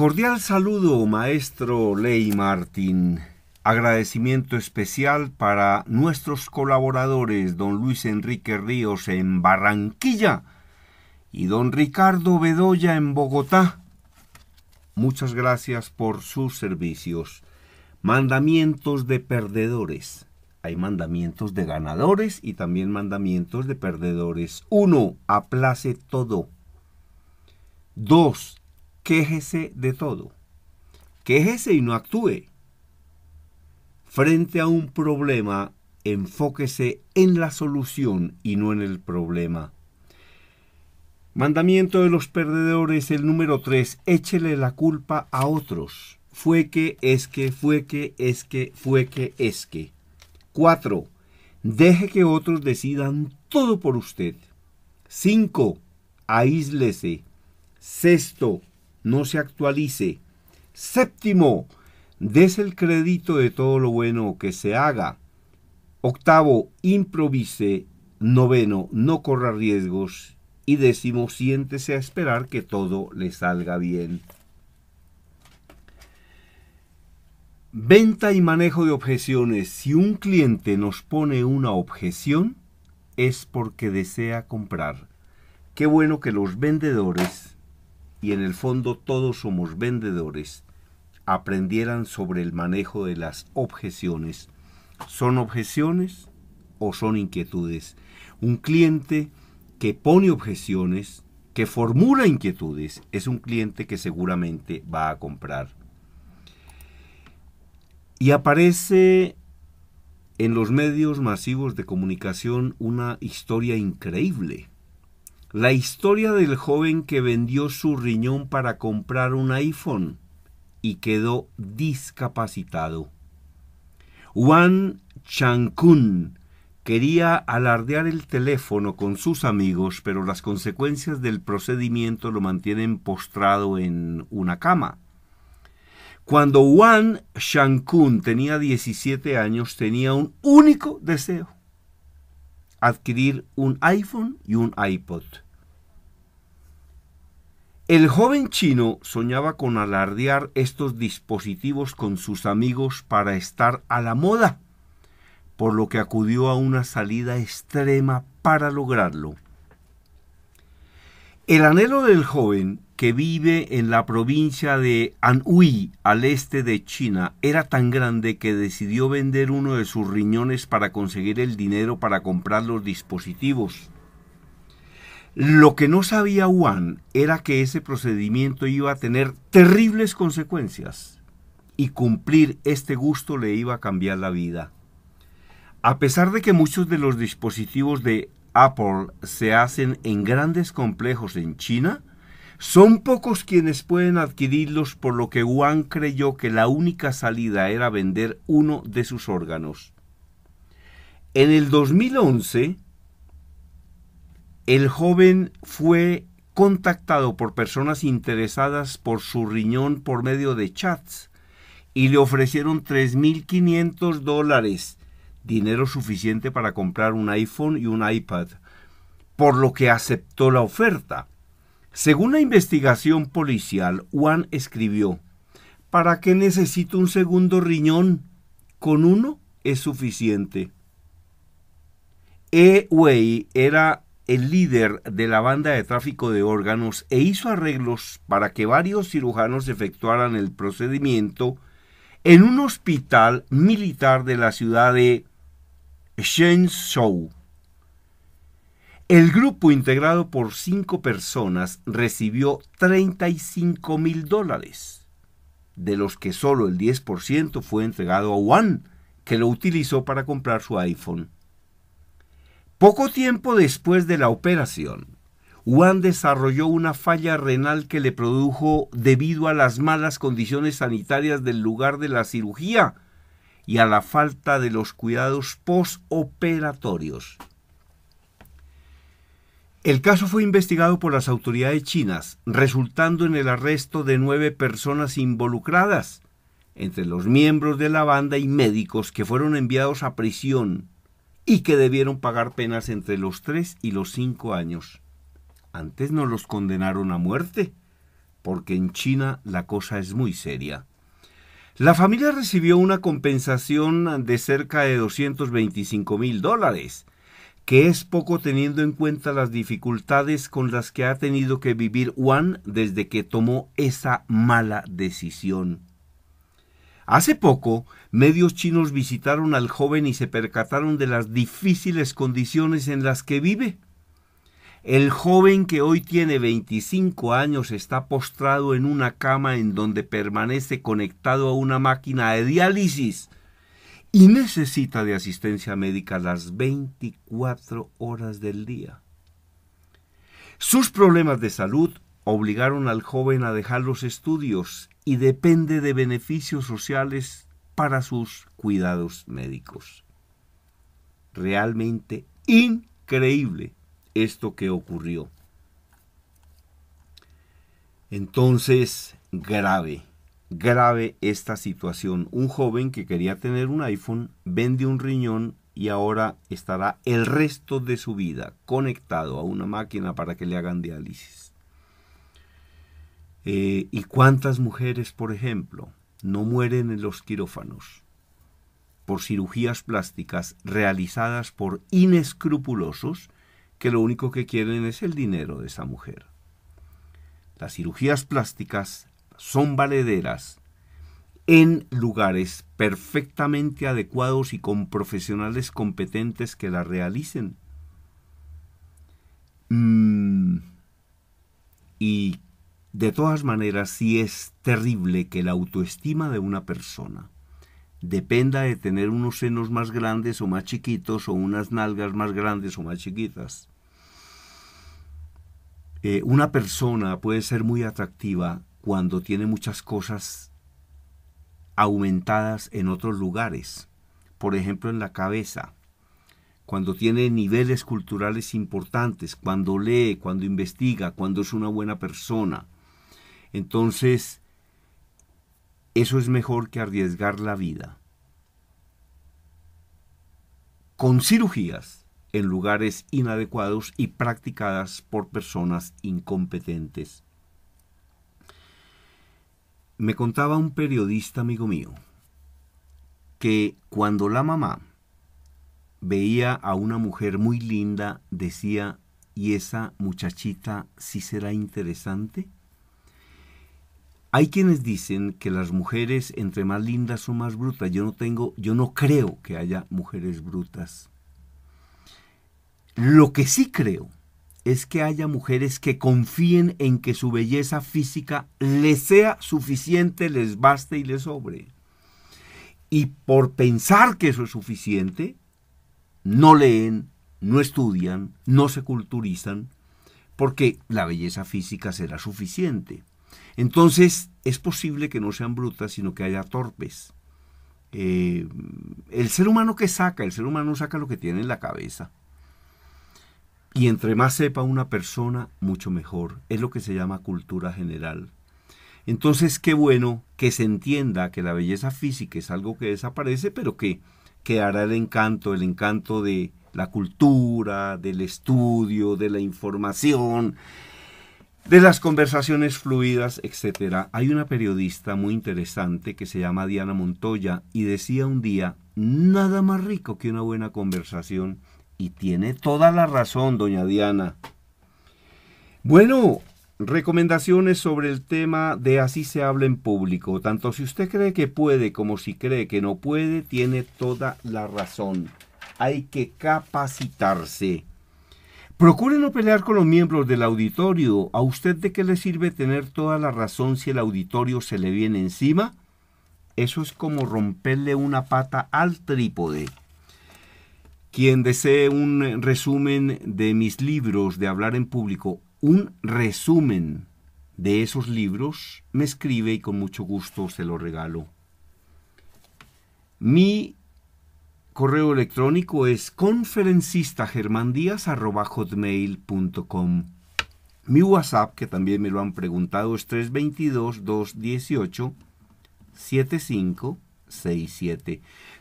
Cordial saludo, maestro Ley Martín. Agradecimiento especial para nuestros colaboradores, don Luis Enrique Ríos en Barranquilla y don Ricardo Bedoya en Bogotá. Muchas gracias por sus servicios. Mandamientos de perdedores. Hay mandamientos de ganadores y también mandamientos de perdedores. Uno, aplace todo. Dos, quéjese de todo. Quéjese y no actúe. Frente a un problema, enfóquese en la solución y no en el problema. Mandamiento de los perdedores, el número 3, échele la culpa a otros. Fue que, es que, fue que, es que, fue que, es que. 4. Deje que otros decidan todo por usted. 5. Aíslese. Sexto, no se actualice. Séptimo, des el crédito de todo lo bueno que se haga. Octavo, improvise. Noveno, no corra riesgos. Y décimo, siéntese a esperar que todo le salga bien. Venta y manejo de objeciones. Si un cliente nos pone una objeción, es porque desea comprar. Qué bueno que los vendedores y en el fondo todos somos vendedores, aprendieran sobre el manejo de las objeciones. ¿Son objeciones o son inquietudes? Un cliente que pone objeciones, que formula inquietudes, es un cliente que seguramente va a comprar. Y aparece en los medios masivos de comunicación una historia increíble la historia del joven que vendió su riñón para comprar un iPhone y quedó discapacitado. Juan chang quería alardear el teléfono con sus amigos, pero las consecuencias del procedimiento lo mantienen postrado en una cama. Cuando Juan chang tenía 17 años, tenía un único deseo adquirir un iPhone y un iPod. El joven chino soñaba con alardear estos dispositivos con sus amigos para estar a la moda, por lo que acudió a una salida extrema para lograrlo. El anhelo del joven que vive en la provincia de Anhui, al este de China, era tan grande que decidió vender uno de sus riñones para conseguir el dinero para comprar los dispositivos. Lo que no sabía Juan era que ese procedimiento iba a tener terribles consecuencias y cumplir este gusto le iba a cambiar la vida. A pesar de que muchos de los dispositivos de Apple se hacen en grandes complejos en China, son pocos quienes pueden adquirirlos por lo que Juan creyó que la única salida era vender uno de sus órganos. En el 2011, el joven fue contactado por personas interesadas por su riñón por medio de chats y le ofrecieron 3.500 dólares, dinero suficiente para comprar un iPhone y un iPad, por lo que aceptó la oferta. Según la investigación policial, Juan escribió, ¿Para qué necesito un segundo riñón? Con uno es suficiente. E. Wei era el líder de la banda de tráfico de órganos e hizo arreglos para que varios cirujanos efectuaran el procedimiento en un hospital militar de la ciudad de Shenzhou. El grupo integrado por cinco personas recibió 35 mil dólares, de los que solo el 10% fue entregado a Juan, que lo utilizó para comprar su iPhone. Poco tiempo después de la operación, Juan desarrolló una falla renal que le produjo debido a las malas condiciones sanitarias del lugar de la cirugía y a la falta de los cuidados postoperatorios. El caso fue investigado por las autoridades chinas, resultando en el arresto de nueve personas involucradas, entre los miembros de la banda y médicos que fueron enviados a prisión y que debieron pagar penas entre los tres y los cinco años. Antes no los condenaron a muerte, porque en China la cosa es muy seria. La familia recibió una compensación de cerca de 225 mil dólares, que es poco teniendo en cuenta las dificultades con las que ha tenido que vivir Juan desde que tomó esa mala decisión. Hace poco, medios chinos visitaron al joven y se percataron de las difíciles condiciones en las que vive. El joven que hoy tiene 25 años está postrado en una cama en donde permanece conectado a una máquina de diálisis y necesita de asistencia médica las 24 horas del día. Sus problemas de salud obligaron al joven a dejar los estudios y depende de beneficios sociales para sus cuidados médicos. Realmente increíble esto que ocurrió. Entonces, grave grave esta situación. Un joven que quería tener un iPhone vende un riñón y ahora estará el resto de su vida conectado a una máquina para que le hagan diálisis. Eh, ¿Y cuántas mujeres, por ejemplo, no mueren en los quirófanos por cirugías plásticas realizadas por inescrupulosos que lo único que quieren es el dinero de esa mujer? Las cirugías plásticas son valederas en lugares perfectamente adecuados y con profesionales competentes que la realicen. Mm, y de todas maneras, sí es terrible que la autoestima de una persona dependa de tener unos senos más grandes o más chiquitos o unas nalgas más grandes o más chiquitas. Eh, una persona puede ser muy atractiva cuando tiene muchas cosas aumentadas en otros lugares, por ejemplo en la cabeza, cuando tiene niveles culturales importantes, cuando lee, cuando investiga, cuando es una buena persona. Entonces, eso es mejor que arriesgar la vida. Con cirugías en lugares inadecuados y practicadas por personas incompetentes me contaba un periodista amigo mío que cuando la mamá veía a una mujer muy linda, decía, ¿y esa muchachita sí será interesante? Hay quienes dicen que las mujeres entre más lindas son más brutas. Yo no tengo, yo no creo que haya mujeres brutas. Lo que sí creo es que haya mujeres que confíen en que su belleza física les sea suficiente, les baste y les sobre. Y por pensar que eso es suficiente, no leen, no estudian, no se culturizan, porque la belleza física será suficiente. Entonces, es posible que no sean brutas, sino que haya torpes. Eh, el ser humano que saca, el ser humano saca lo que tiene en la cabeza. Y entre más sepa una persona, mucho mejor. Es lo que se llama cultura general. Entonces, qué bueno que se entienda que la belleza física es algo que desaparece, pero que quedará el encanto, el encanto de la cultura, del estudio, de la información, de las conversaciones fluidas, etc. Hay una periodista muy interesante que se llama Diana Montoya y decía un día, nada más rico que una buena conversación y tiene toda la razón, doña Diana. Bueno, recomendaciones sobre el tema de así se habla en público. Tanto si usted cree que puede como si cree que no puede, tiene toda la razón. Hay que capacitarse. Procure no pelear con los miembros del auditorio. ¿A usted de qué le sirve tener toda la razón si el auditorio se le viene encima? Eso es como romperle una pata al trípode. Quien desee un resumen de mis libros de hablar en público, un resumen de esos libros, me escribe y con mucho gusto se lo regalo. Mi correo electrónico es conferencistagermandías.com. Mi WhatsApp, que también me lo han preguntado, es 322-218-75.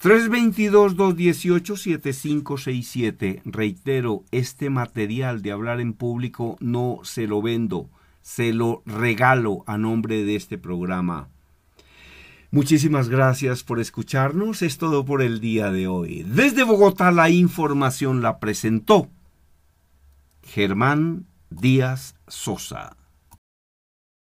322-218-7567. Reitero, este material de hablar en público no se lo vendo, se lo regalo a nombre de este programa. Muchísimas gracias por escucharnos. Es todo por el día de hoy. Desde Bogotá la información la presentó Germán Díaz Sosa.